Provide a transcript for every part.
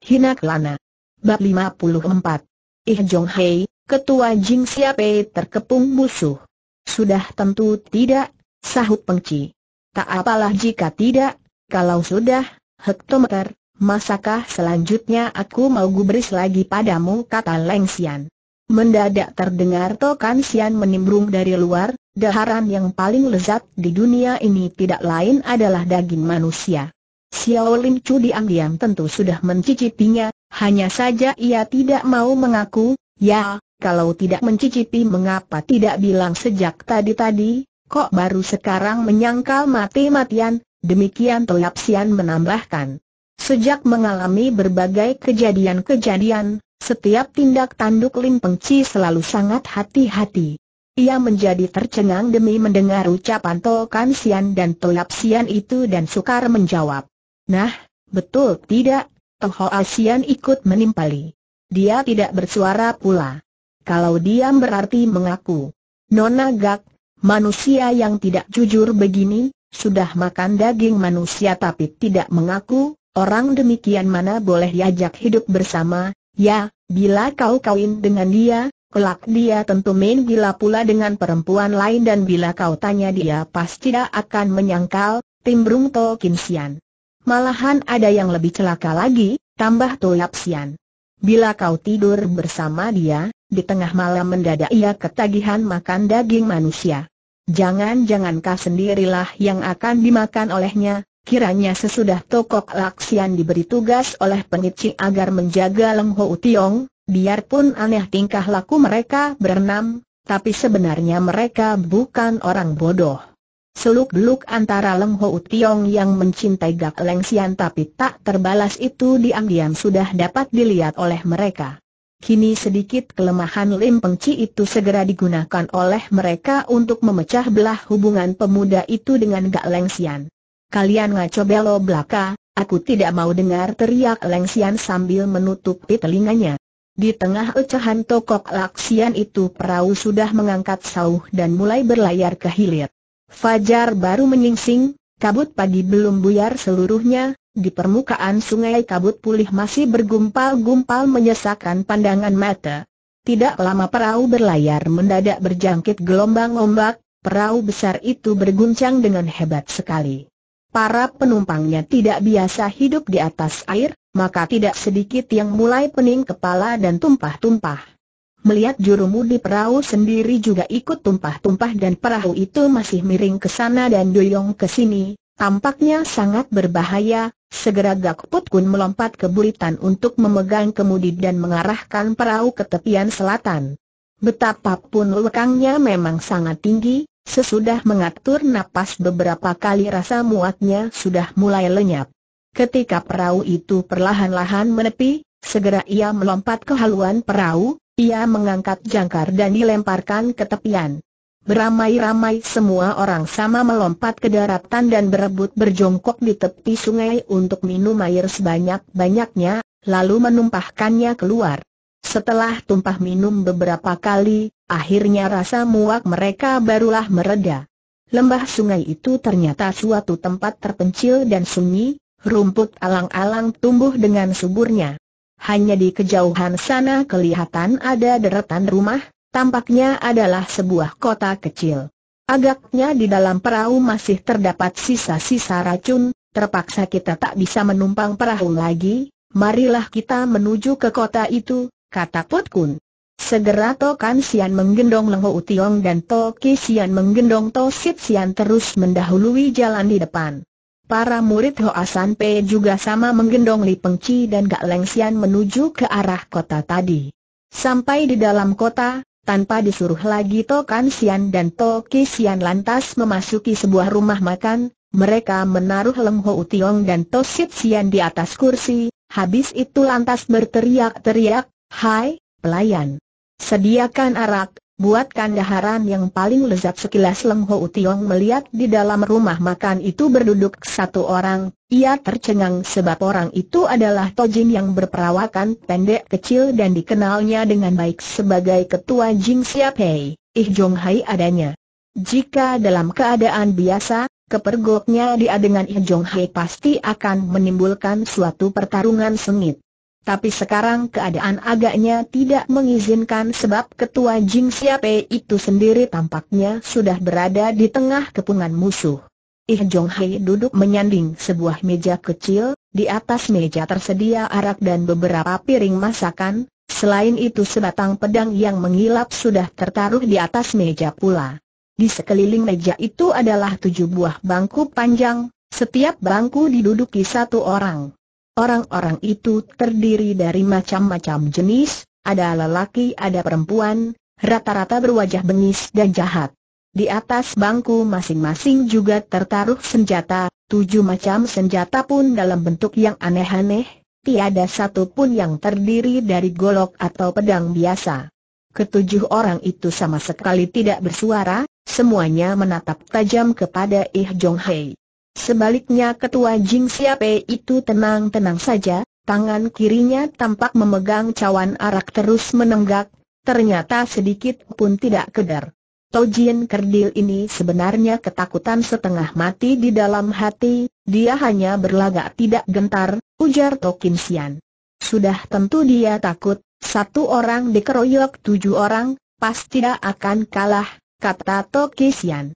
Hina Kelana. Bab 54. Ih Jong Hei, Ketua Jing Siapa terkepung musuh. Sudah tentu tidak, sahut pengci. Tak apalah jika tidak, kalau sudah, hektometer, masakah selanjutnya aku mau gubris lagi padamu kata Leng Xian. Mendadak terdengar Tokan Xian menimbrung dari luar, daharan yang paling lezat di dunia ini tidak lain adalah daging manusia. Xiao Lim Chu diam-diam tentu sudah mencicipinya, hanya saja ia tidak mau mengaku, ya, kalau tidak mencicipi mengapa tidak bilang sejak tadi-tadi, kok baru sekarang menyangkal mati-matian, demikian Toyap Sian menambahkan. Sejak mengalami berbagai kejadian-kejadian, setiap tindak tanduk Lim Peng Chi selalu sangat hati-hati. Ia menjadi tercengang demi mendengar ucapan Tokan Sian dan Toyap Sian itu dan sukar menjawab. Nah, betul tidak, Toho Asian ikut menimpali. Dia tidak bersuara pula. Kalau diam berarti mengaku. Nona Gak, manusia yang tidak jujur begini, sudah makan daging manusia tapi tidak mengaku, orang demikian mana boleh diajak hidup bersama, ya, bila kau kawin dengan dia, Kelak dia tentu main gila pula dengan perempuan lain dan bila kau tanya dia pasti tidak akan menyangkal, timbrung To Kim Sian. Malahan ada yang lebih celaka lagi, tambah Toyap Sian. Bila kau tidur bersama dia, di tengah malam mendadak ia ketagihan makan daging manusia. Jangan-jangan kau sendirilah yang akan dimakan olehnya, Kiranya sesudah Tokok Laksian diberi tugas oleh pengici agar menjaga Leng Ho Utiong, biarpun aneh tingkah laku mereka berenam, tapi sebenarnya mereka bukan orang bodoh. Seluk-beluk antara Leng Ho Tiong yang mencintai Gak Leng Sian tapi tak terbalas itu diam-diam sudah dapat dilihat oleh mereka. Kini sedikit kelemahan Lim Peng Chi itu segera digunakan oleh mereka untuk memecah belah hubungan pemuda itu dengan Gak Leng Sian. Kalian ngaco belo belaka, aku tidak mau dengar teriak Leng Sian sambil menutupi telinganya. Di tengah ecahan tokok laksian itu perahu sudah mengangkat sauh dan mulai berlayar ke hilir. Fajar baru menyingsing, kabut pagi belum buyar seluruhnya, di permukaan sungai kabut pulih masih bergumpal-gumpal menyesakan pandangan mata. Tidak lama perahu berlayar mendadak berjangkit gelombang ombak, perahu besar itu berguncang dengan hebat sekali. Para penumpangnya tidak biasa hidup di atas air, maka tidak sedikit yang mulai pening kepala dan tumpah-tumpah. Melihat di perahu sendiri juga ikut tumpah-tumpah dan perahu itu masih miring ke sana dan doyong ke sini, tampaknya sangat berbahaya, segera Gakput Kun melompat ke buritan untuk memegang kemudi dan mengarahkan perahu ke tepian selatan. Betapapun lekangnya memang sangat tinggi, sesudah mengatur napas beberapa kali rasa muatnya sudah mulai lenyap. Ketika perahu itu perlahan-lahan menepi, segera ia melompat ke haluan perahu, ia mengangkat jangkar dan dilemparkan ke tepian. Beramai-ramai semua orang sama melompat ke daratan dan berebut berjongkok di tepi sungai untuk minum air sebanyak-banyaknya, lalu menumpahkannya keluar. Setelah tumpah minum beberapa kali, akhirnya rasa muak mereka barulah mereda. Lembah sungai itu ternyata suatu tempat terpencil dan sunyi, rumput alang-alang tumbuh dengan suburnya hanya di kejauhan sana kelihatan ada deretan rumah, tampaknya adalah sebuah kota kecil. Agaknya di dalam perahu masih terdapat sisa-sisa racun, terpaksa kita tak bisa menumpang perahu lagi, marilah kita menuju ke kota itu, kata Pot Kun. Segera Tokan Sian menggendong Leng Ho Tiong dan Toki Sian menggendong To Sip Sian terus mendahului jalan di depan. Para murid Hoa San Pei juga sama menggendong Li Pengci dan Gak Leng Sian menuju ke arah kota tadi. Sampai di dalam kota, tanpa disuruh lagi Tokan Sian dan Toki Sian lantas memasuki sebuah rumah makan, mereka menaruh Leng Ho Tiong dan Tosit Sian di atas kursi, habis itu lantas berteriak-teriak, Hai, pelayan! Sediakan arak, Buat kandaharan yang paling lezat sekilas Leng Ho Utiong melihat di dalam rumah makan itu berduduk satu orang, ia tercengang sebab orang itu adalah Tojin yang berperawakan pendek kecil dan dikenalnya dengan baik sebagai ketua Jing Siap Pei. Ih Jong Hai adanya. Jika dalam keadaan biasa, kepergoknya dia dengan Ih Jong Hai pasti akan menimbulkan suatu pertarungan sengit. Tapi sekarang keadaan agaknya tidak mengizinkan sebab ketua Jing Siape itu sendiri tampaknya sudah berada di tengah kepungan musuh. Ih Jong Hei duduk menyanding sebuah meja kecil, di atas meja tersedia arak dan beberapa piring masakan, selain itu sebatang pedang yang mengilap sudah tertaruh di atas meja pula. Di sekeliling meja itu adalah tujuh buah bangku panjang, setiap bangku diduduki satu orang. Orang-orang itu terdiri dari macam-macam jenis, ada lelaki ada perempuan, rata-rata berwajah bengis dan jahat. Di atas bangku masing-masing juga tertaruh senjata, tujuh macam senjata pun dalam bentuk yang aneh-aneh, tiada satu pun yang terdiri dari golok atau pedang biasa. Ketujuh orang itu sama sekali tidak bersuara, semuanya menatap tajam kepada Ih Jong Hei. Sebaliknya ketua Jing Siape itu tenang-tenang saja, tangan kirinya tampak memegang cawan arak terus menenggak, ternyata sedikit pun tidak kedar. Tojin Kerdil ini sebenarnya ketakutan setengah mati di dalam hati, dia hanya berlagak tidak gentar, ujar Tokin Sian. Sudah tentu dia takut, satu orang dikeroyok tujuh orang, pasti tidak akan kalah, kata Tokin Sian.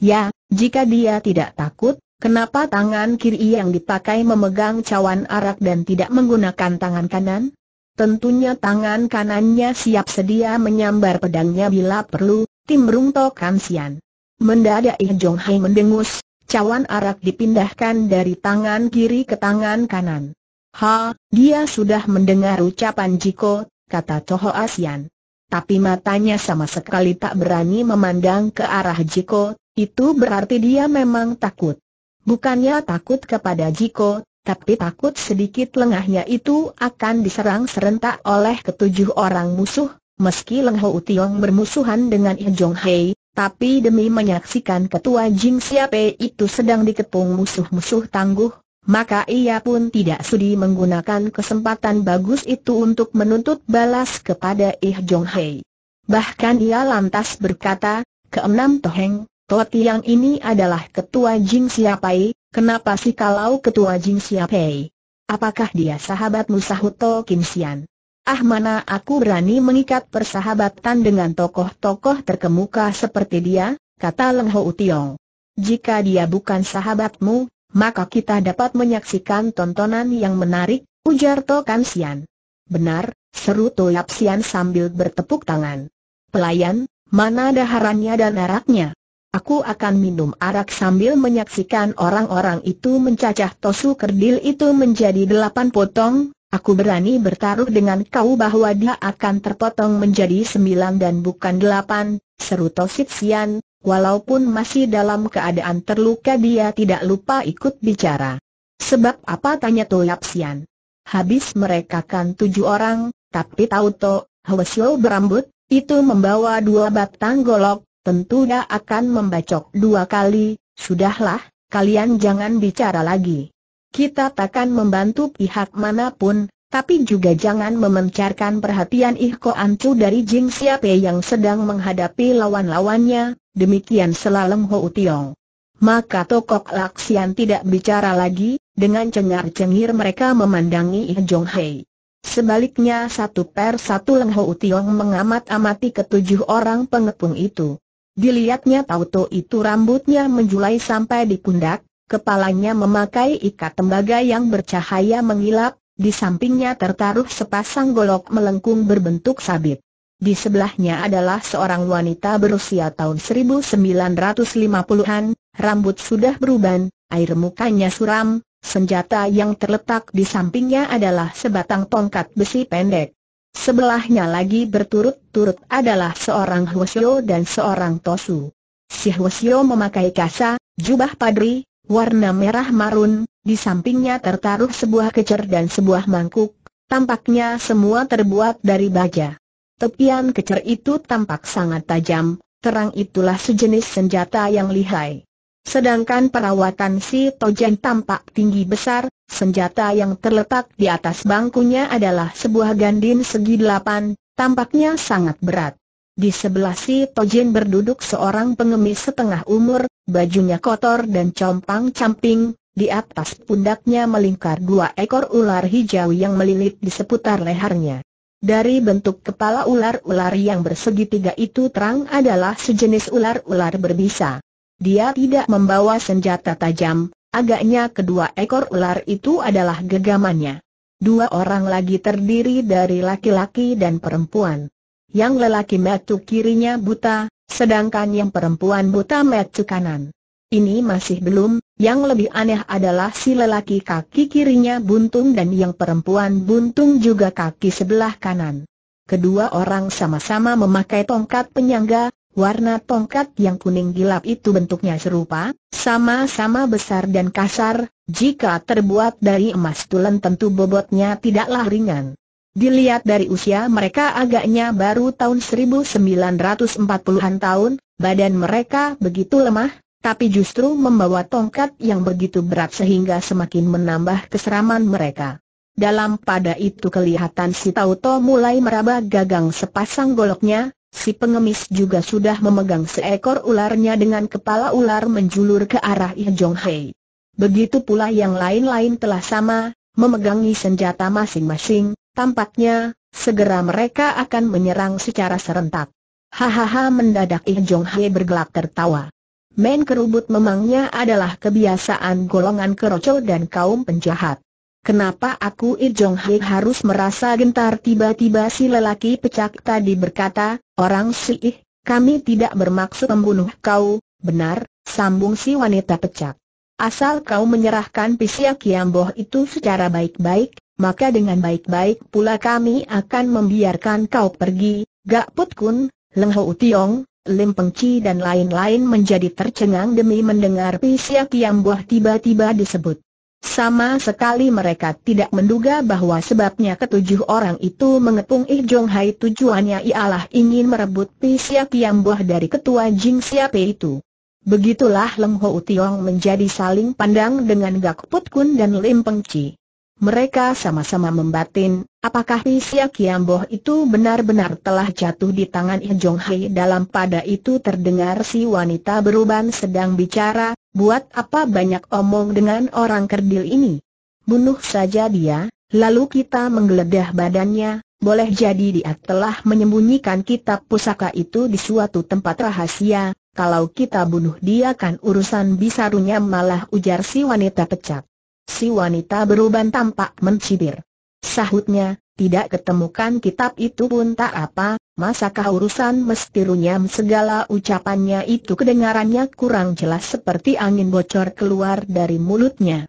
Ya, jika dia tidak takut, Kenapa tangan kiri yang dipakai memegang cawan arak dan tidak menggunakan tangan kanan? Tentunya tangan kanannya siap sedia menyambar pedangnya bila perlu, timbrung Tokan Sian. Mendadak Ih Jong Hai mendengus, cawan arak dipindahkan dari tangan kiri ke tangan kanan. Ha, dia sudah mendengar ucapan Jiko, kata Toho Asian. Tapi matanya sama sekali tak berani memandang ke arah Jiko, itu berarti dia memang takut. Bukannya takut kepada Jiko, tapi takut sedikit lengahnya itu akan diserang serentak oleh ketujuh orang musuh, meski Leng Ho bermusuhan dengan Ijong Jong Hei, tapi demi menyaksikan ketua Jing Siape itu sedang dikepung musuh-musuh tangguh, maka ia pun tidak sudi menggunakan kesempatan bagus itu untuk menuntut balas kepada Ijong Jong Hei. Bahkan ia lantas berkata, keenam toheng, yang ini adalah ketua Jing Siapai, kenapa sih kalau ketua Jing Siapai? Apakah dia sahabatmu Sahuto Kim Sian? Ah mana aku berani mengikat persahabatan dengan tokoh-tokoh terkemuka seperti dia, kata Leng Ho Tiong. Jika dia bukan sahabatmu, maka kita dapat menyaksikan tontonan yang menarik, ujar To Sian. Benar, seru To Yap Sian sambil bertepuk tangan. Pelayan, mana daharannya dan araknya? Aku akan minum arak sambil menyaksikan orang-orang itu mencacah tosu kerdil itu menjadi delapan potong, aku berani bertaruh dengan kau bahwa dia akan terpotong menjadi sembilan dan bukan delapan, seru Tosit Sian, walaupun masih dalam keadaan terluka dia tidak lupa ikut bicara. Sebab apa tanya Toyap Sian? Habis mereka kan tujuh orang, tapi tahu toh, Hwesyo berambut, itu membawa dua batang golok, tentu akan membacok dua kali, sudahlah, kalian jangan bicara lagi. Kita takkan membantu pihak manapun, tapi juga jangan memencarkan perhatian Ihko Ancu dari Jing Siape yang sedang menghadapi lawan-lawannya, demikian selalem Ho Tiong. Maka Tokok Laksian tidak bicara lagi, dengan cengar-cengir mereka memandangi Ih Jong Hei. Sebaliknya satu per satu Leng Ho Tiong mengamat-amati ketujuh orang pengepung itu. Dilihatnya Tauto itu rambutnya menjulai sampai di pundak, kepalanya memakai ikat tembaga yang bercahaya mengilap, di sampingnya tertaruh sepasang golok melengkung berbentuk sabit. Di sebelahnya adalah seorang wanita berusia tahun 1950-an, rambut sudah beruban, air mukanya suram, senjata yang terletak di sampingnya adalah sebatang tongkat besi pendek. Sebelahnya lagi berturut-turut adalah seorang Hwasyo dan seorang Tosu. Si Hwasyo memakai kasa, jubah padri, warna merah marun, di sampingnya tertaruh sebuah kecer dan sebuah mangkuk, tampaknya semua terbuat dari baja. Tepian kecer itu tampak sangat tajam, terang itulah sejenis senjata yang lihai. Sedangkan perawatan si Tojen tampak tinggi besar, senjata yang terletak di atas bangkunya adalah sebuah gandin segi delapan, tampaknya sangat berat. Di sebelah si Tojen berduduk seorang pengemis setengah umur, bajunya kotor dan compang-camping, di atas pundaknya melingkar dua ekor ular hijau yang melilit di seputar lehernya. Dari bentuk kepala ular-ular yang bersegitiga itu terang adalah sejenis ular-ular berbisa. Dia tidak membawa senjata tajam, agaknya kedua ekor ular itu adalah gegamannya. Dua orang lagi terdiri dari laki-laki dan perempuan. Yang lelaki metu kirinya buta, sedangkan yang perempuan buta metu kanan. Ini masih belum, yang lebih aneh adalah si lelaki kaki kirinya buntung dan yang perempuan buntung juga kaki sebelah kanan. Kedua orang sama-sama memakai tongkat penyangga, Warna tongkat yang kuning gelap itu bentuknya serupa, sama-sama besar dan kasar, jika terbuat dari emas tulen tentu bobotnya tidaklah ringan. Dilihat dari usia mereka agaknya baru tahun 1940-an tahun, badan mereka begitu lemah, tapi justru membawa tongkat yang begitu berat sehingga semakin menambah keseraman mereka. Dalam pada itu kelihatan si Tauto mulai meraba gagang sepasang goloknya, Si pengemis juga sudah memegang seekor ularnya dengan kepala ular menjulur ke arah Ye Jong Hei. Begitu pula yang lain-lain telah sama, memegangi senjata masing-masing, tampaknya, segera mereka akan menyerang secara serentak. Hahaha mendadak Ye Jong Hei bergelak tertawa. Main kerubut memangnya adalah kebiasaan golongan keroco dan kaum penjahat. Kenapa aku I Jong Hei harus merasa gentar tiba-tiba si lelaki pecak tadi berkata, Orang si kami tidak bermaksud membunuh kau, benar, sambung si wanita pecak. Asal kau menyerahkan Pisia Kiamboh itu secara baik-baik, maka dengan baik-baik pula kami akan membiarkan kau pergi, Gak Put Kun, Leng Ho utiong, Lim Pengci dan lain-lain menjadi tercengang demi mendengar Pisia Kiamboh tiba-tiba disebut. Sama sekali mereka tidak menduga bahwa sebabnya ketujuh orang itu mengepung Ik Jong Hai tujuannya ialah ingin merebut Pi Siap Buah dari ketua Jing Siap itu. Begitulah Lem Ho Tiong menjadi saling pandang dengan Gak Put Kun dan Lim Peng Chi. Mereka sama-sama membatin, apakah Pi Kiamboh itu benar-benar telah jatuh di tangan Ik Jong Hai dalam pada itu terdengar si wanita beruban sedang bicara, buat apa banyak omong dengan orang kerdil ini? Bunuh saja dia, lalu kita menggeledah badannya, boleh jadi dia telah menyembunyikan kitab pusaka itu di suatu tempat rahasia, kalau kita bunuh dia kan urusan bisarunya malah ujar si wanita pecat. Si wanita beruban tampak mencibir. Sahutnya, tidak ketemukan kitab itu pun tak apa, Masakah urusan mesti runyam segala ucapannya itu kedengarannya kurang jelas seperti angin bocor keluar dari mulutnya.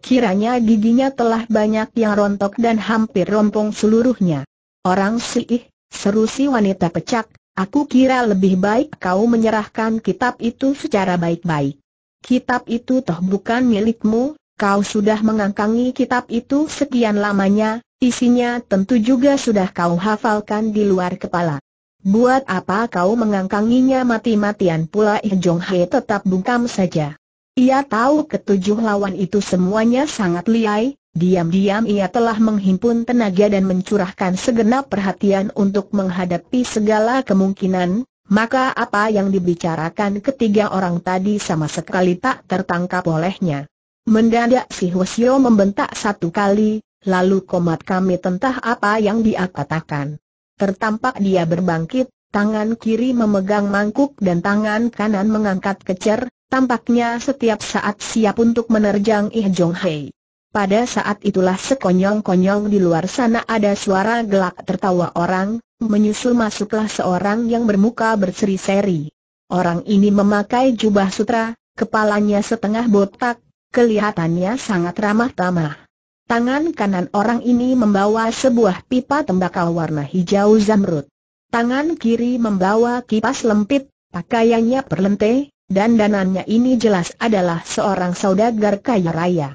Kiranya giginya telah banyak yang rontok dan hampir rompong seluruhnya. Orang sih, seru si wanita pecak, aku kira lebih baik kau menyerahkan kitab itu secara baik-baik. Kitab itu toh bukan milikmu, kau sudah mengangkangi kitab itu sekian lamanya, Isinya tentu juga sudah kau hafalkan di luar kepala. Buat apa kau mengangkanginya mati-matian pula Ih Jong He tetap bungkam saja. Ia tahu ketujuh lawan itu semuanya sangat liai, diam-diam ia telah menghimpun tenaga dan mencurahkan segenap perhatian untuk menghadapi segala kemungkinan, maka apa yang dibicarakan ketiga orang tadi sama sekali tak tertangkap olehnya. Mendadak si Hwasyo membentak satu kali, Lalu komat kami tentah apa yang dia katakan. Tertampak dia berbangkit, tangan kiri memegang mangkuk dan tangan kanan mengangkat kecer, tampaknya setiap saat siap untuk menerjang Ih Jong Hei. Pada saat itulah sekonyong-konyong di luar sana ada suara gelak tertawa orang, menyusul masuklah seorang yang bermuka berseri-seri. Orang ini memakai jubah sutra, kepalanya setengah botak, kelihatannya sangat ramah tamah. Tangan kanan orang ini membawa sebuah pipa tembakau warna hijau zamrud. Tangan kiri membawa kipas lempit, pakaiannya perlente, dan danannya ini jelas adalah seorang saudagar kaya raya.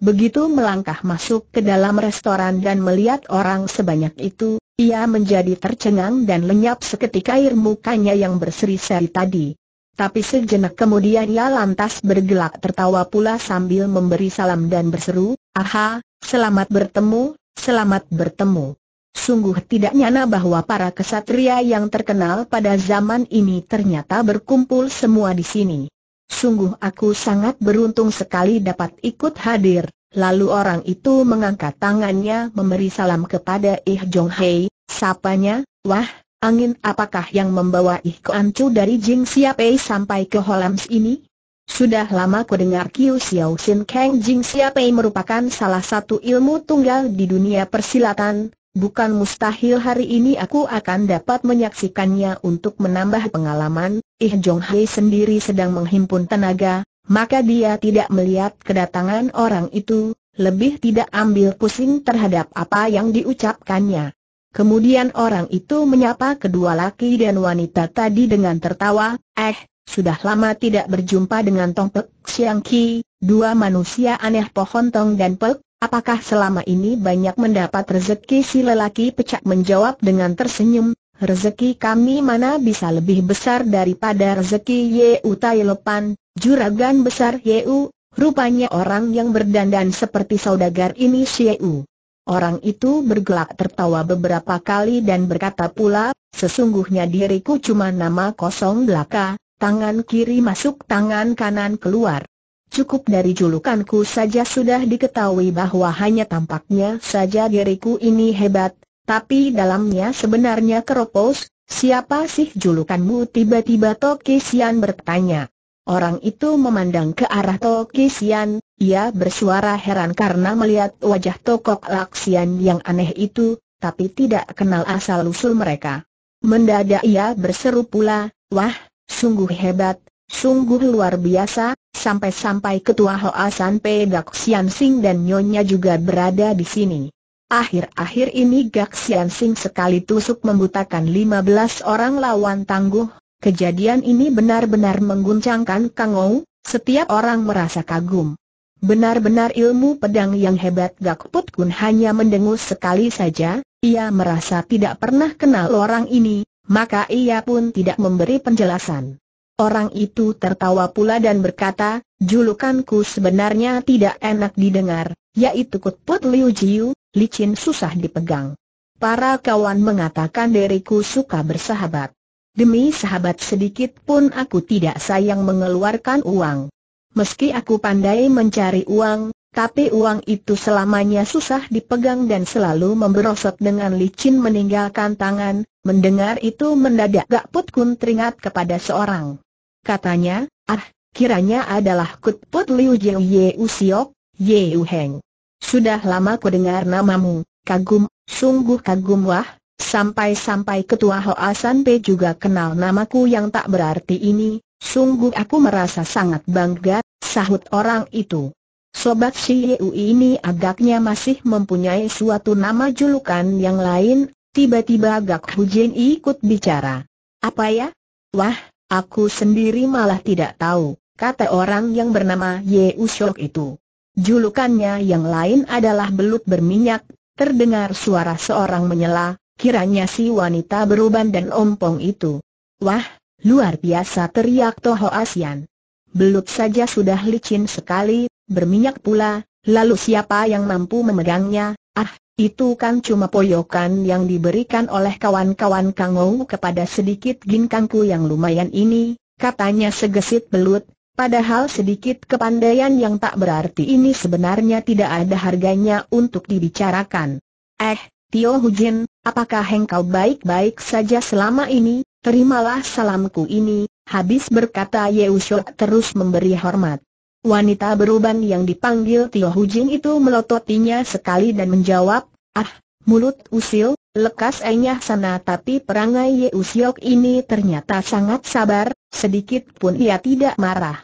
Begitu melangkah masuk ke dalam restoran dan melihat orang sebanyak itu, ia menjadi tercengang dan lenyap seketika air mukanya yang berseri-seri tadi. Tapi sejenak kemudian ia lantas bergelak tertawa pula sambil memberi salam dan berseru, Aha, selamat bertemu, selamat bertemu. Sungguh tidak nyana bahwa para kesatria yang terkenal pada zaman ini ternyata berkumpul semua di sini. Sungguh aku sangat beruntung sekali dapat ikut hadir. Lalu orang itu mengangkat tangannya memberi salam kepada Ih Jong Hei, sapanya, wah, angin apakah yang membawa Ih Kuan Chu dari Jing Siapei sampai ke Holams ini? Sudah lama ku dengar Kiu Xiao Sin Kang Jing Siapei merupakan salah satu ilmu tunggal di dunia persilatan, bukan mustahil hari ini aku akan dapat menyaksikannya untuk menambah pengalaman, Ih Jong Hei sendiri sedang menghimpun tenaga, maka dia tidak melihat kedatangan orang itu, lebih tidak ambil pusing terhadap apa yang diucapkannya. Kemudian orang itu menyapa kedua laki dan wanita tadi dengan tertawa, eh, sudah lama tidak berjumpa dengan Tong Pek Siang Ki, dua manusia aneh pohon Tong dan Pek, apakah selama ini banyak mendapat rezeki si lelaki pecak menjawab dengan tersenyum, Rezeki kami mana bisa lebih besar daripada rezeki Yeu Tai Lepan, juragan besar Yeu, rupanya orang yang berdandan seperti saudagar ini Yeu. Orang itu bergelak tertawa beberapa kali dan berkata pula, sesungguhnya diriku cuma nama kosong belaka, tangan kiri masuk tangan kanan keluar. Cukup dari julukanku saja sudah diketahui bahwa hanya tampaknya saja diriku ini hebat, tapi dalamnya sebenarnya keropos, siapa sih julukanmu tiba-tiba Toki Sian bertanya. Orang itu memandang ke arah Toki Sian, ia bersuara heran karena melihat wajah Tokok Laksian yang aneh itu, tapi tidak kenal asal-usul mereka. Mendadak ia berseru pula, wah, Sungguh hebat, sungguh luar biasa, sampai-sampai ketua Hoa San Pe Gak Sian Sing dan Nyonya juga berada di sini. Akhir-akhir ini Gak Sian Sing sekali tusuk membutakan 15 orang lawan tangguh, kejadian ini benar-benar mengguncangkan Kang Ou, setiap orang merasa kagum. Benar-benar ilmu pedang yang hebat Gak Put Kun hanya mendengus sekali saja, ia merasa tidak pernah kenal orang ini, maka ia pun tidak memberi penjelasan. Orang itu tertawa pula dan berkata, julukanku sebenarnya tidak enak didengar, yaitu Kutput Liu Jiu, licin susah dipegang. Para kawan mengatakan diriku suka bersahabat. Demi sahabat sedikit pun aku tidak sayang mengeluarkan uang. Meski aku pandai mencari uang, tapi uang itu selamanya susah dipegang dan selalu memberosot dengan licin meninggalkan tangan, mendengar itu mendadak Gak Put Kun teringat kepada seorang. Katanya, ah, kiranya adalah Kut Put Liu Jiu Ye U Siok, Ye Heng. Sudah lama ku dengar namamu, kagum, sungguh kagum wah, sampai-sampai ketua Hoa San P juga kenal namaku yang tak berarti ini, sungguh aku merasa sangat bangga, sahut orang itu. Sobat Si Yu ini agaknya masih mempunyai suatu nama julukan yang lain, tiba-tiba agak Jin ikut bicara. Apa ya? Wah, aku sendiri malah tidak tahu, kata orang yang bernama Ye Shok itu. Julukannya yang lain adalah belut berminyak, terdengar suara seorang menyela, kiranya si wanita beruban dan ompong itu. Wah, luar biasa teriak Toho Asian. Belut saja sudah licin sekali, berminyak pula, lalu siapa yang mampu memegangnya, ah, itu kan cuma poyokan yang diberikan oleh kawan-kawan Kangou kepada sedikit ginkangku yang lumayan ini, katanya segesit belut, padahal sedikit kepandaian yang tak berarti ini sebenarnya tidak ada harganya untuk dibicarakan. Eh, Tio Hujin, apakah hengkau baik-baik saja selama ini? Terimalah salamku ini, habis berkata Yeusho terus memberi hormat. Wanita beruban yang dipanggil Tio Hujing itu melototinya sekali dan menjawab, ah, mulut usil, lekas enyah sana tapi perangai Ye Usiok ini ternyata sangat sabar, sedikit pun ia tidak marah.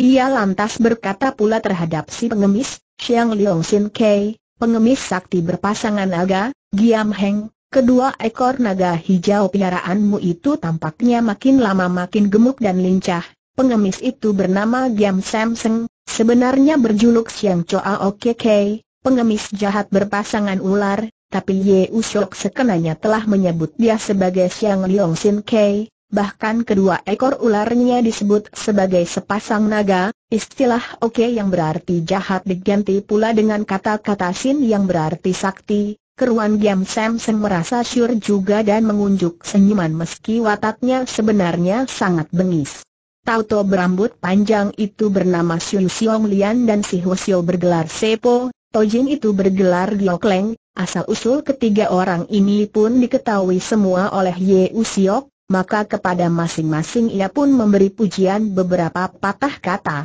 Ia lantas berkata pula terhadap si pengemis, Xiang Leong Sin Kei, pengemis sakti berpasangan naga, Giam Heng, kedua ekor naga hijau piaraanmu itu tampaknya makin lama makin gemuk dan lincah, Pengemis itu bernama Giam Samseng, sebenarnya berjuluk Siang Choa OKK, pengemis jahat berpasangan ular, tapi Ye Usyok sekenanya telah menyebut dia sebagai Siang Liong Sin Kei, bahkan kedua ekor ularnya disebut sebagai sepasang naga, istilah Oke yang berarti jahat diganti pula dengan kata-kata Sin yang berarti sakti, Keruan Giam Samseng merasa syur juga dan mengunjuk senyuman meski wataknya sebenarnya sangat bengis. Tauto berambut panjang itu bernama Xiu Xiong Lian dan si Hosio bergelar Sepo, Tojin itu bergelar Leng, asal-usul ketiga orang ini pun diketahui semua oleh Ye Siok, maka kepada masing-masing ia pun memberi pujian beberapa patah kata.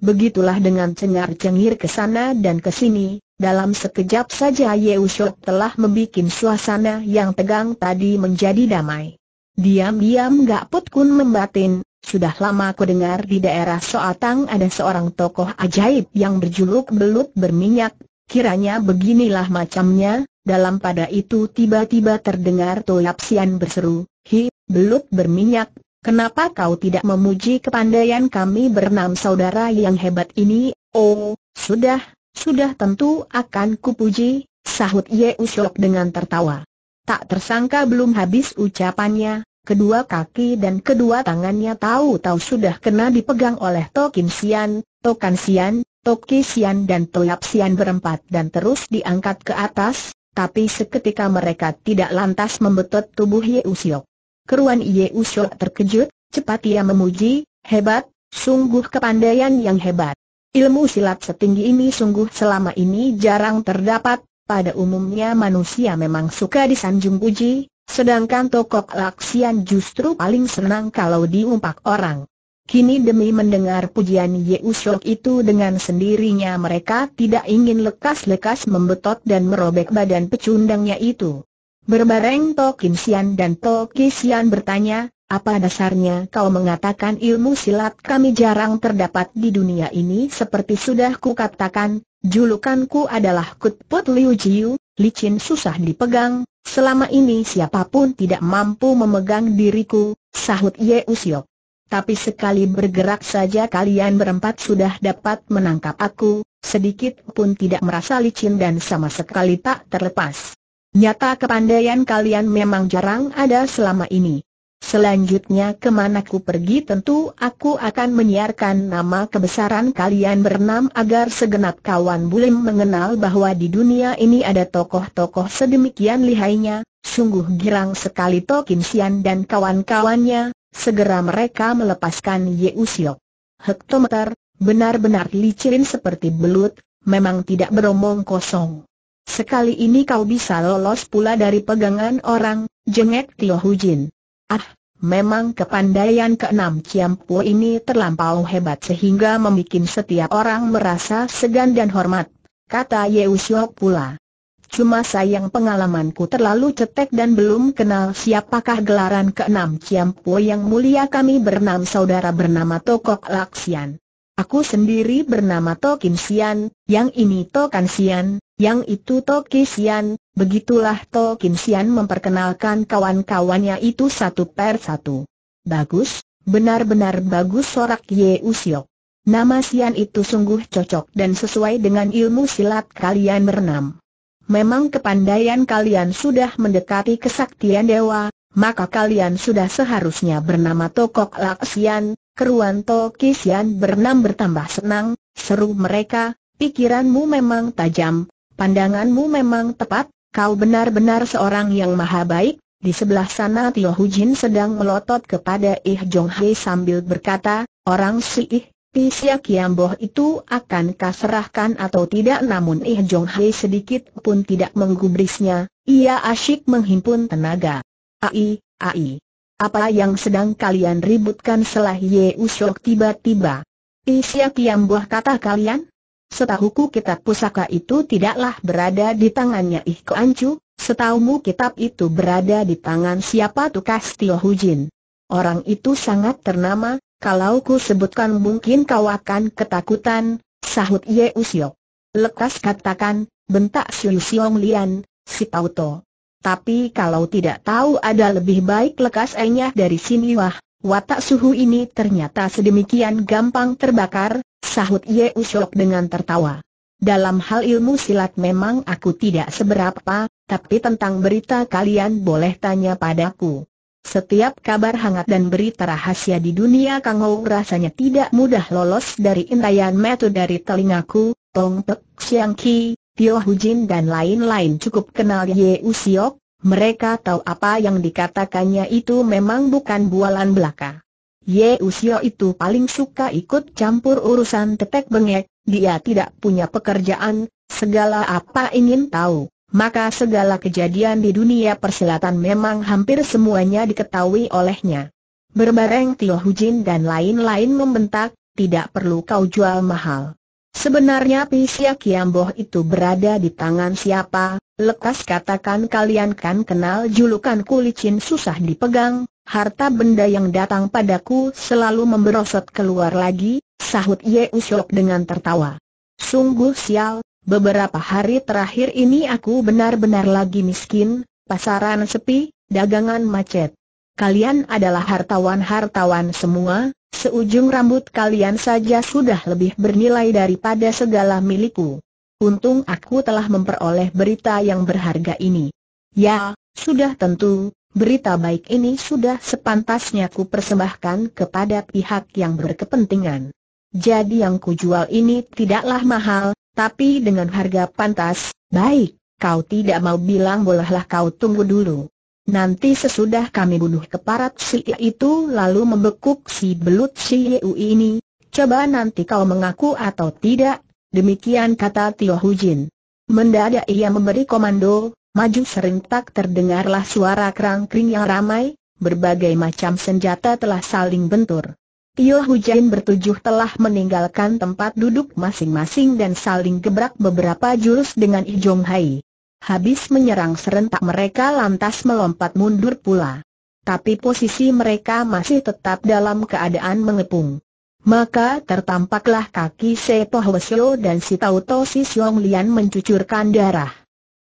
Begitulah dengan cengar-cengir ke sana dan ke sini, dalam sekejap saja Ye Siok telah membuat suasana yang tegang tadi menjadi damai. Diam-diam Gak Put Kun membatin, sudah lama aku dengar di daerah Soatang ada seorang tokoh ajaib yang berjuluk belut berminyak, kiranya beginilah macamnya, dalam pada itu tiba-tiba terdengar Toyap Sian berseru, Hi, belut berminyak, kenapa kau tidak memuji kepandaian kami bernam saudara yang hebat ini? Oh, sudah, sudah tentu akan kupuji, sahut Ye Usyok dengan tertawa. Tak tersangka belum habis ucapannya, kedua kaki dan kedua tangannya tahu-tahu sudah kena dipegang oleh Tokin Sian, Tokan Sian, Toki Sian dan Toyap Sian berempat dan terus diangkat ke atas, tapi seketika mereka tidak lantas membetot tubuh Ye Usyok. Keruan Ye Usyok terkejut, cepat ia memuji, hebat, sungguh kepandaian yang hebat. Ilmu silat setinggi ini sungguh selama ini jarang terdapat, pada umumnya manusia memang suka disanjung puji, Sedangkan Tokok Laksian justru paling senang kalau diumpak orang. Kini demi mendengar pujian Yeusok itu dengan sendirinya mereka tidak ingin lekas-lekas membetot dan merobek badan pecundangnya itu. Berbareng Tokin Sian dan Toki Sian bertanya, apa dasarnya kau mengatakan ilmu silat kami jarang terdapat di dunia ini seperti sudah ku katakan. julukanku adalah Kutput Liu Jiu, licin susah dipegang, Selama ini siapapun tidak mampu memegang diriku, sahut Ye Usyok. Tapi sekali bergerak saja kalian berempat sudah dapat menangkap aku, sedikit pun tidak merasa licin dan sama sekali tak terlepas. Nyata kepandaian kalian memang jarang ada selama ini. Selanjutnya kemana ku pergi tentu aku akan menyiarkan nama kebesaran kalian bernam agar segenap kawan bulim mengenal bahwa di dunia ini ada tokoh-tokoh sedemikian lihainya, sungguh girang sekali Tokin Sian dan kawan-kawannya, segera mereka melepaskan Ye Usiok. Hektometer, benar-benar licirin seperti belut, memang tidak beromong kosong. Sekali ini kau bisa lolos pula dari pegangan orang, jengek Tio Hujin. Ah, memang kepandaian keenam Ciampu ini terlampau hebat sehingga membuat setiap orang merasa segan dan hormat, kata Yeusio pula. Cuma sayang pengalamanku terlalu cetek dan belum kenal siapakah gelaran keenam Ciampu yang mulia kami bernama saudara bernama Tokok Laksian. Aku sendiri bernama Tokin Sian, yang ini Tokan Sian, yang itu To Sian, begitulah To Sian memperkenalkan kawan-kawannya itu satu per satu. Bagus, benar-benar bagus sorak Ye Usiok. Nama Sian itu sungguh cocok dan sesuai dengan ilmu silat kalian bernam. Memang kepandaian kalian sudah mendekati kesaktian dewa, maka kalian sudah seharusnya bernama Tokok Laksian, keruan Tokisian bernam bertambah senang, seru mereka, pikiranmu memang tajam, Pandanganmu memang tepat, kau benar-benar seorang yang maha baik, di sebelah sana Tio Hujin sedang melotot kepada Ih Jong Hei sambil berkata, orang si Ih, Pisia Kiamboh itu akan kaserahkan atau tidak namun Ih Jong Hei sedikit pun tidak menggubrisnya, ia asyik menghimpun tenaga. Ai, ai. Apa yang sedang kalian ributkan selah Ye Usyok tiba-tiba? Pisya Kiamboh kata kalian? Setahuku kitab pusaka itu tidaklah berada di tangannya Ih Ancu, setahumu kitab itu berada di tangan siapa tukas Tio Hujin. Orang itu sangat ternama, kalau ku sebutkan mungkin kau akan ketakutan, sahut Ye Usyok. Lekas katakan, bentak Siu Siong Lian, si Tauto. Tapi kalau tidak tahu ada lebih baik lekas enyah dari sini wah, Watak suhu ini ternyata sedemikian gampang terbakar, sahut Ye Usyok dengan tertawa. Dalam hal ilmu silat memang aku tidak seberapa, tapi tentang berita kalian boleh tanya padaku. Setiap kabar hangat dan berita rahasia di dunia Kangou rasanya tidak mudah lolos dari intayan metu dari telingaku, Tong Pek Siang Ki, Tio Jin dan lain-lain cukup kenal Ye Usyok, mereka tahu apa yang dikatakannya itu memang bukan bualan belaka. Ye Usio itu paling suka ikut campur urusan tetek bengek, dia tidak punya pekerjaan, segala apa ingin tahu. Maka segala kejadian di dunia persilatan memang hampir semuanya diketahui olehnya. Berbareng Tio Hujin dan lain-lain membentak, tidak perlu kau jual mahal. Sebenarnya Pisia Kiamboh itu berada di tangan siapa, lekas katakan kalian kan kenal julukan kulicin susah dipegang, harta benda yang datang padaku selalu memberosot keluar lagi, sahut Ye Usyok dengan tertawa. Sungguh sial, beberapa hari terakhir ini aku benar-benar lagi miskin, pasaran sepi, dagangan macet. Kalian adalah hartawan-hartawan semua, Seujung rambut kalian saja sudah lebih bernilai daripada segala milikku. Untung aku telah memperoleh berita yang berharga ini. Ya, sudah tentu, berita baik ini sudah sepantasnya ku persembahkan kepada pihak yang berkepentingan. Jadi yang kujual ini tidaklah mahal, tapi dengan harga pantas, baik, kau tidak mau bilang bolehlah kau tunggu dulu. Nanti sesudah kami bunuh keparat si itu lalu membekuk si belut si Yeu ini, coba nanti kau mengaku atau tidak, demikian kata Tio Hujin. Mendadak ia memberi komando, maju serentak terdengarlah suara kerangkring yang ramai, berbagai macam senjata telah saling bentur. Tio Hujin bertujuh telah meninggalkan tempat duduk masing-masing dan saling gebrak beberapa jurus dengan Ijong Hai habis menyerang serentak mereka lantas melompat mundur pula. Tapi posisi mereka masih tetap dalam keadaan mengepung. Maka tertampaklah kaki Sepo Hwesyo dan si Tauto Si Siong Lian mencucurkan darah.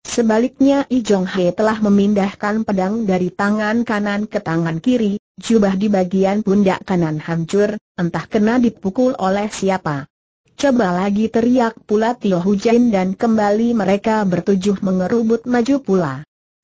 Sebaliknya I Jong He telah memindahkan pedang dari tangan kanan ke tangan kiri, jubah di bagian pundak kanan hancur, entah kena dipukul oleh siapa. Coba lagi teriak pula Tio Hujain dan kembali mereka bertujuh mengerubut maju pula.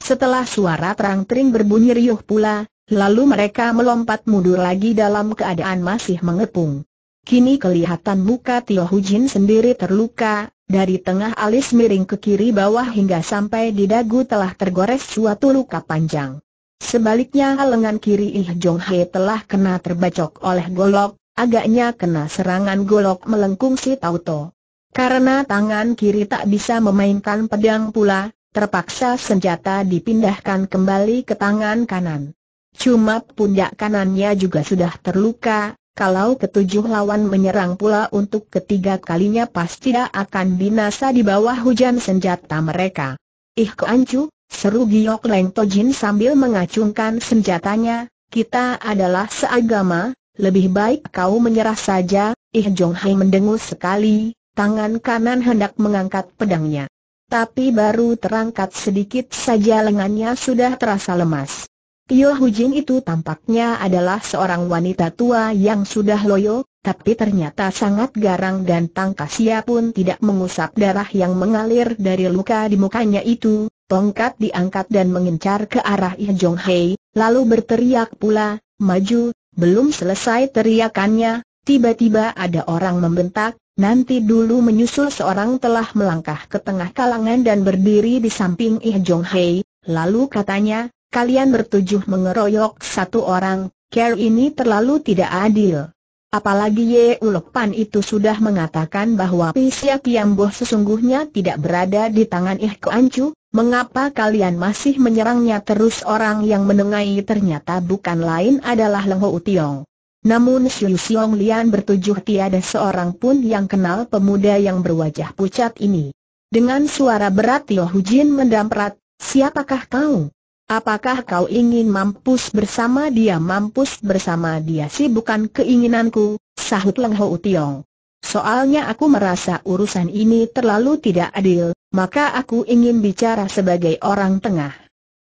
Setelah suara terang-tering berbunyi riuh pula, lalu mereka melompat mundur lagi dalam keadaan masih mengepung. Kini kelihatan muka Tio Hujin sendiri terluka, dari tengah alis miring ke kiri bawah hingga sampai di dagu telah tergores suatu luka panjang. Sebaliknya lengan kiri Ih Jong Hei telah kena terbacok oleh golok, agaknya kena serangan golok melengkung si Tauto. Karena tangan kiri tak bisa memainkan pedang pula, terpaksa senjata dipindahkan kembali ke tangan kanan. Cuma pundak kanannya juga sudah terluka, kalau ketujuh lawan menyerang pula untuk ketiga kalinya pasti akan binasa di bawah hujan senjata mereka. Ih keancu, seru Giok Leng Tojin sambil mengacungkan senjatanya, kita adalah seagama, lebih baik kau menyerah saja, Ih Jong Hai mendengus sekali, tangan kanan hendak mengangkat pedangnya. Tapi baru terangkat sedikit saja lengannya sudah terasa lemas. Tio Hujing itu tampaknya adalah seorang wanita tua yang sudah loyo, tapi ternyata sangat garang dan tangkas ia pun tidak mengusap darah yang mengalir dari luka di mukanya itu, tongkat diangkat dan mengincar ke arah Ih Jong Hei, lalu berteriak pula, maju, belum selesai teriakannya, tiba-tiba ada orang membentak, nanti dulu menyusul seorang telah melangkah ke tengah kalangan dan berdiri di samping Ih Jong Hei, lalu katanya, kalian bertujuh mengeroyok satu orang, care ini terlalu tidak adil. Apalagi Ye Ulok Pan itu sudah mengatakan bahwa Kiam Boh sesungguhnya tidak berada di tangan Ih Kuan Chu, Mengapa kalian masih menyerangnya terus orang yang menengai ternyata bukan lain adalah Leng Ho Tiong. Namun Siu Siong Lian bertujuh tiada seorang pun yang kenal pemuda yang berwajah pucat ini. Dengan suara berat Tio Jin mendamprat, siapakah kau? Apakah kau ingin mampus bersama dia mampus bersama dia sih bukan keinginanku, sahut Leng Ho Tiong. Soalnya aku merasa urusan ini terlalu tidak adil, maka aku ingin bicara sebagai orang tengah.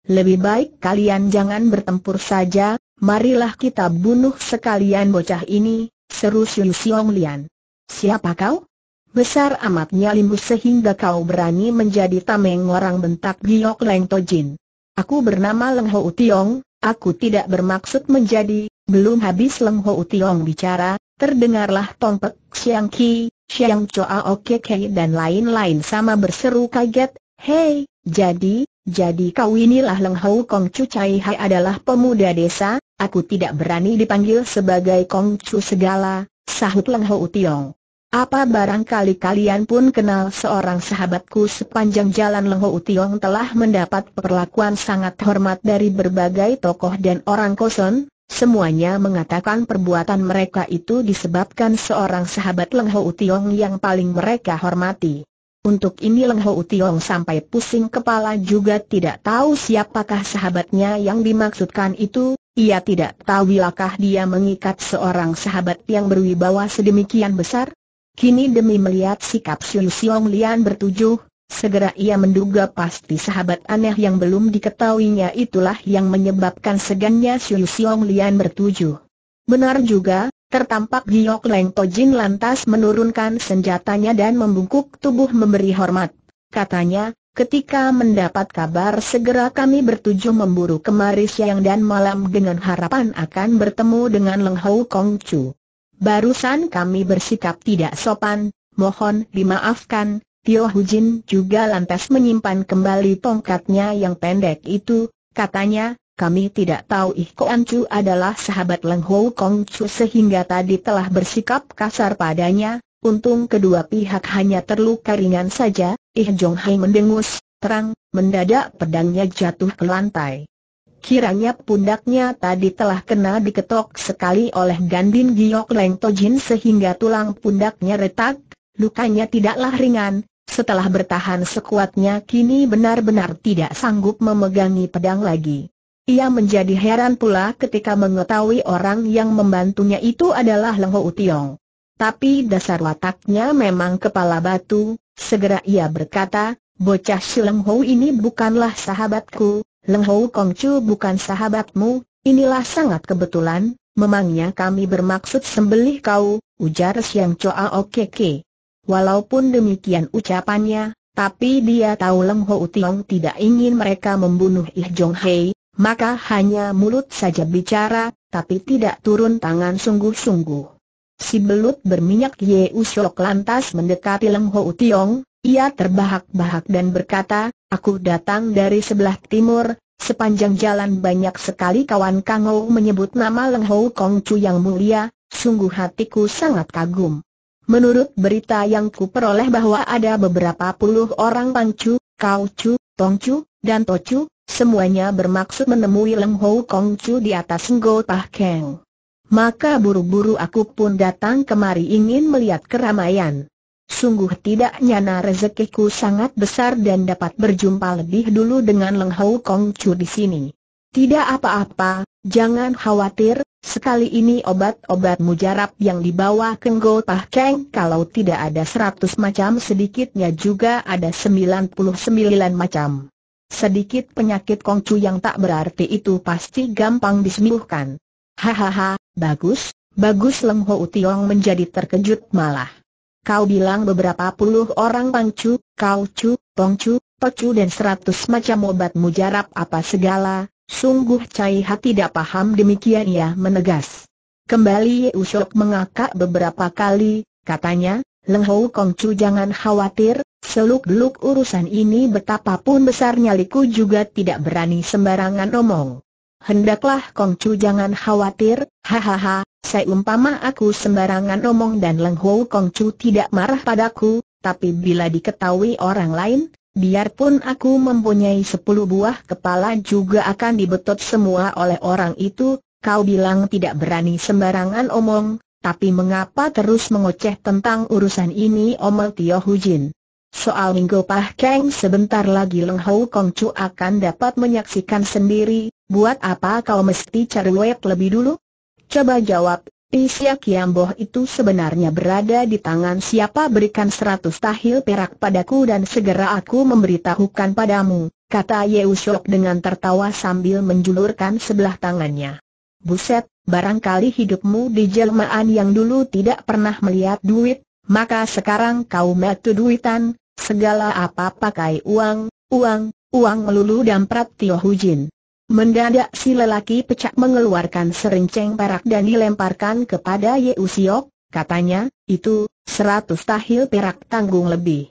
Lebih baik kalian jangan bertempur saja, marilah kita bunuh sekalian bocah ini, seru Siu Siong Lian. Siapa kau? Besar amatnya limus sehingga kau berani menjadi tameng orang bentak Giok Leng Tojin. Aku bernama Leng Ho Tiong, aku tidak bermaksud menjadi, belum habis Leng Ho Tiong bicara, terdengarlah Tong Pek Siang Ki, yang Choa Oke Kei dan lain-lain sama berseru kaget, Hei, jadi, jadi kau inilah Leng Hou Kong Chu Chai Hai adalah pemuda desa, aku tidak berani dipanggil sebagai Kong Chu segala, sahut Leng Hou Tiong. Apa barangkali kalian pun kenal seorang sahabatku sepanjang jalan Leng Hou Tiong telah mendapat perlakuan sangat hormat dari berbagai tokoh dan orang kosong? Semuanya mengatakan perbuatan mereka itu disebabkan seorang sahabat Leng Ho Utiong yang paling mereka hormati. Untuk ini Leng Ho Utiong sampai pusing kepala juga tidak tahu siapakah sahabatnya yang dimaksudkan itu, ia tidak tahu wilakah dia mengikat seorang sahabat yang berwibawa sedemikian besar. Kini demi melihat sikap Siu Siong Lian bertujuh, Segera ia menduga pasti sahabat aneh yang belum diketahuinya itulah yang menyebabkan segannya Siu Siong Lian bertujuh. Benar juga, tertampak Giok Leng Jin lantas menurunkan senjatanya dan membungkuk tubuh memberi hormat. Katanya, Ketika mendapat kabar segera kami bertujuh memburu kemari siang dan malam dengan harapan akan bertemu dengan Leng Hou Kong Chu. Barusan kami bersikap tidak sopan, mohon dimaafkan, Tio Hujin juga lantas menyimpan kembali tongkatnya yang pendek itu, katanya, kami tidak tahu Ih Koan Chu adalah sahabat Leng Ho Kong Chu sehingga tadi telah bersikap kasar padanya, untung kedua pihak hanya terluka ringan saja, Ih Jong Hai mendengus, terang, mendadak pedangnya jatuh ke lantai. Kiranya pundaknya tadi telah kena diketok sekali oleh Gandin Giok Leng Tojin sehingga tulang pundaknya retak, lukanya tidaklah ringan, setelah bertahan sekuatnya kini benar-benar tidak sanggup memegangi pedang lagi. Ia menjadi heran pula ketika mengetahui orang yang membantunya itu adalah Leng Ho Tiong. Tapi dasar wataknya memang kepala batu, segera ia berkata, bocah si Leng Ho ini bukanlah sahabatku, Leng Ho Kongcu bukan sahabatmu, inilah sangat kebetulan, memangnya kami bermaksud sembelih kau, ujar Siang Choa Okeke. Walaupun demikian ucapannya, tapi dia tahu Leng Ho Tiong tidak ingin mereka membunuh Ih Jong Hei, maka hanya mulut saja bicara, tapi tidak turun tangan sungguh-sungguh. Si belut berminyak Ye U Shok lantas mendekati Leng Ho Tiong, ia terbahak-bahak dan berkata, aku datang dari sebelah timur, sepanjang jalan banyak sekali kawan Kang Ho menyebut nama Leng Ho Kong Chu yang mulia, sungguh hatiku sangat kagum. Menurut berita yang kuperoleh bahwa ada beberapa puluh orang Pangcu, Kaucu, Tongcu, dan Tocu, semuanya bermaksud menemui Leng Hou Kongcu di atas Ngo Pah Keng. Maka buru-buru aku pun datang kemari ingin melihat keramaian. Sungguh tidak nyana rezekiku sangat besar dan dapat berjumpa lebih dulu dengan Leng Hou Kongcu di sini. Tidak apa-apa, jangan khawatir, Sekali ini obat-obat mujarab yang dibawa Kenggo Tah Cheng kalau tidak ada seratus macam sedikitnya juga ada sembilan puluh sembilan macam. Sedikit penyakit kongcu yang tak berarti itu pasti gampang disembuhkan. Hahaha, bagus, bagus Leng Ho Tiong menjadi terkejut malah. Kau bilang beberapa puluh orang pangcu, kaucu, tongcu, pecu dan seratus macam obat mujarab apa segala, Sungguh Cai Ha tidak paham demikian ia menegas. Kembali Ye Shok mengakak beberapa kali, katanya, Leng Hou Kong Chu jangan khawatir, seluk-beluk urusan ini betapapun besarnya Liku juga tidak berani sembarangan omong. Hendaklah Kong Chu jangan khawatir, hahaha, saya umpama aku sembarangan omong dan Leng Hou Kong Chu tidak marah padaku, tapi bila diketahui orang lain, Biarpun aku mempunyai sepuluh buah kepala juga akan dibetot semua oleh orang itu, kau bilang tidak berani sembarangan omong, tapi mengapa terus mengoceh tentang urusan ini Omel Tio Hujin? Soal Minggu Pah Keng sebentar lagi Leng Hou Kong Chu akan dapat menyaksikan sendiri, buat apa kau mesti cari web lebih dulu? Coba jawab Pisia Kiamboh itu sebenarnya berada di tangan siapa berikan seratus tahil perak padaku dan segera aku memberitahukan padamu, kata Yeusok dengan tertawa sambil menjulurkan sebelah tangannya. Buset, barangkali hidupmu di jelmaan yang dulu tidak pernah melihat duit, maka sekarang kau metu duitan, segala apa pakai uang, uang, uang melulu damprat Tio Hujin. Mendadak si lelaki pecak mengeluarkan serinceng perak dan dilemparkan kepada Ye Usiok, katanya, itu, seratus tahil perak tanggung lebih.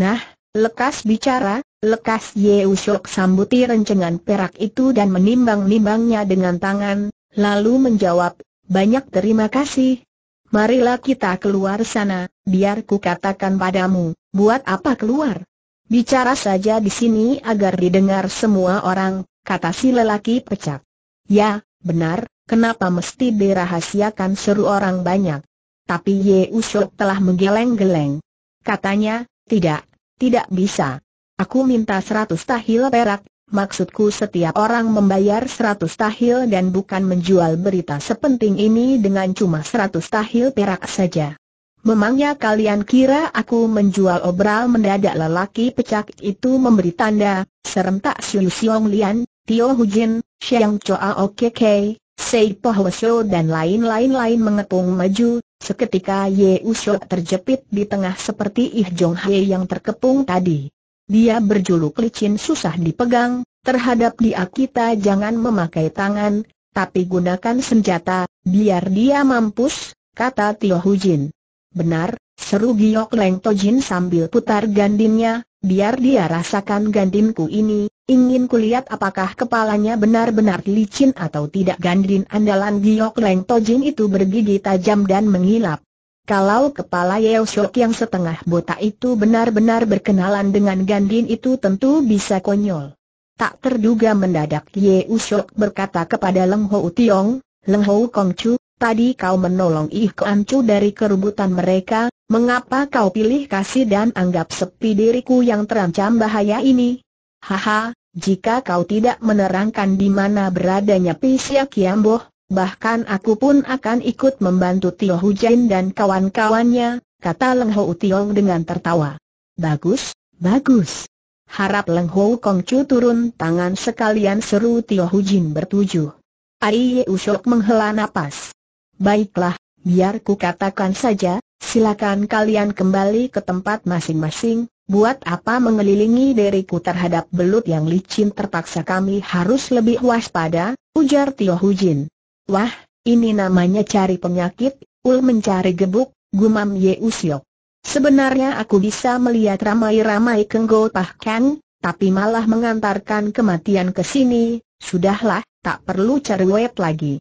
Nah, lekas bicara, lekas Ye Usiok sambuti rencengan perak itu dan menimbang-nimbangnya dengan tangan, lalu menjawab, banyak terima kasih. Marilah kita keluar sana, biar ku katakan padamu, buat apa keluar? Bicara saja di sini agar didengar semua orang, kata si lelaki pecak. Ya, benar, kenapa mesti dirahasiakan seru orang banyak? Tapi Ye Ushok telah menggeleng-geleng. Katanya, tidak, tidak bisa. Aku minta seratus tahil perak, maksudku setiap orang membayar seratus tahil dan bukan menjual berita sepenting ini dengan cuma seratus tahil perak saja. Memangnya kalian kira aku menjual obral mendadak lelaki pecak itu memberi tanda, serentak Siu Siong Lian, Tio Hujin, Xiang Choa Okeke, Sei Po Hwasyo dan lain-lain lain mengepung maju, seketika Ye Usyo terjepit di tengah seperti Ih Jong Hye yang terkepung tadi. Dia berjuluk licin susah dipegang, terhadap dia kita jangan memakai tangan, tapi gunakan senjata, biar dia mampus, kata Tio Hujin. Benar, seru Giok Leng Tojin sambil putar gandinya biar dia rasakan gandinku ini, ingin kulihat apakah kepalanya benar-benar licin atau tidak gandin andalan Giok Leng Tojin itu bergigi tajam dan mengilap. Kalau kepala Yeo Shok yang setengah botak itu benar-benar berkenalan dengan gandin itu tentu bisa konyol. Tak terduga mendadak Yeo Shok berkata kepada Leng Hou Tiong, Leng Hou Kong Chu, Tadi kau menolong Ih Amcu dari kerubutan mereka, mengapa kau pilih kasih dan anggap sepi diriku yang terancam bahaya ini? Haha, jika kau tidak menerangkan di mana beradanya Pisya Kiamboh, bahkan aku pun akan ikut membantu Tio Hujain dan kawan-kawannya, kata Leng Ho Tiong dengan tertawa. Bagus, bagus. Harap Leng Ho Kong Chu turun tangan sekalian seru Tio Hujin bertujuh. Ai Usok menghela napas. Baiklah, biar ku katakan saja, silakan kalian kembali ke tempat masing-masing, buat apa mengelilingi diriku terhadap belut yang licin terpaksa kami harus lebih waspada, ujar Tio Hujin. Wah, ini namanya cari penyakit, ul mencari gebuk, gumam Ye Usyok. Sebenarnya aku bisa melihat ramai-ramai Kenggol Pahkan, tapi malah mengantarkan kematian ke sini, sudahlah, tak perlu cari wet lagi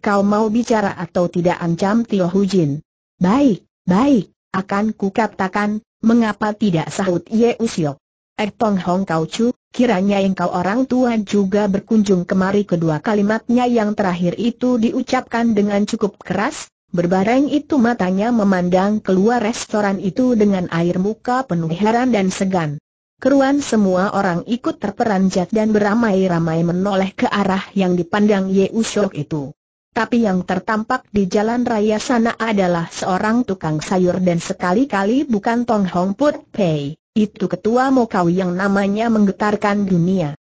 kau mau bicara atau tidak ancam Tio Hujin. Baik, baik, akan ku katakan. mengapa tidak sahut Ye Siok? Ek er Tong Hong Kau Chu, kiranya engkau orang tua juga berkunjung kemari kedua kalimatnya yang terakhir itu diucapkan dengan cukup keras, berbareng itu matanya memandang keluar restoran itu dengan air muka penuh heran dan segan. Keruan semua orang ikut terperanjat dan beramai-ramai menoleh ke arah yang dipandang Ye Siok itu tapi yang tertampak di jalan raya sana adalah seorang tukang sayur dan sekali-kali bukan Tong Hong Put Pei, itu ketua Mokau yang namanya menggetarkan dunia.